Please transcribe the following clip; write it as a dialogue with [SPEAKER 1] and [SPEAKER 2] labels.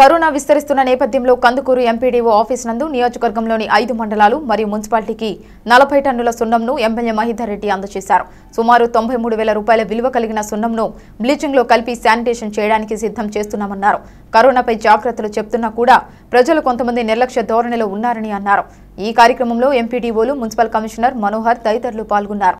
[SPEAKER 1] corona విస్తరిస్తున్న నేపథ్యంలో Kandukur MPDO office నందు నియోజకవర్గంలోని ఐదు మండలాలు మరియు మున్సిపాలిటీకి నలభై టన్నుల సున్నంను ఎమ్మెల్యే మహిధర్ రెడ్డి అందజేశారు సుమారు తొంభై మూడు వేల రూపాయల విలువ కలిగిన సున్నంను బ్లీచింగ్లో కలిపి శానిటేషన్ చేయడానికి సిద్ధం చేస్తున్నామన్నారు కరోనాపై జాగ్రత్తలు చెప్తున్నా కూడా ప్రజలు కొంతమంది నిర్లక్ష్య ధోరణిలో ఉన్నారని అన్నారు ఈ కార్యక్రమంలో ఎంపీడీఓలు మున్సిపల్ కమిషనర్ మనోహర్ తదితరులు పాల్గొన్నారు